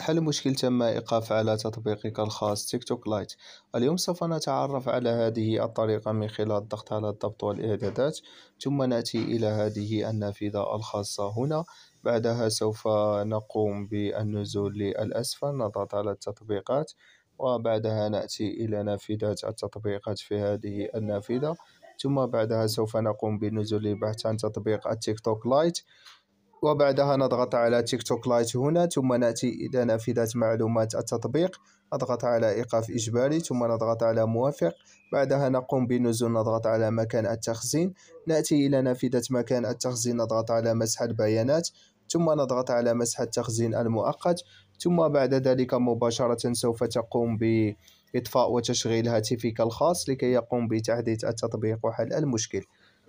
حل مشكل تم إيقاف على تطبيقك الخاص تيك توك لايت اليوم سوف نتعرف على هذه الطريقة من خلال الضغط على الضبط والإعدادات ثم نأتي إلى هذه النافذة الخاصة هنا بعدها سوف نقوم بالنزول للأسفل نضغط على التطبيقات وبعدها نأتي إلى نافذة التطبيقات في هذه النافذة ثم بعدها سوف نقوم بالنزول للبحث عن تطبيق التيك توك لايت وبعدها نضغط على تيك توك لايت هنا ثم نأتي إلى نافذة معلومات التطبيق نضغط على إيقاف إجباري ثم نضغط على موافق بعدها نقوم بنزول نضغط على مكان التخزين نأتي إلى نافذة مكان التخزين نضغط على مسح البيانات ثم نضغط على مسح التخزين المؤقت ثم بعد ذلك مباشرة سوف تقوم باطفاء وتشغيل هاتفك الخاص لكي يقوم بتحديث التطبيق وحل المشكل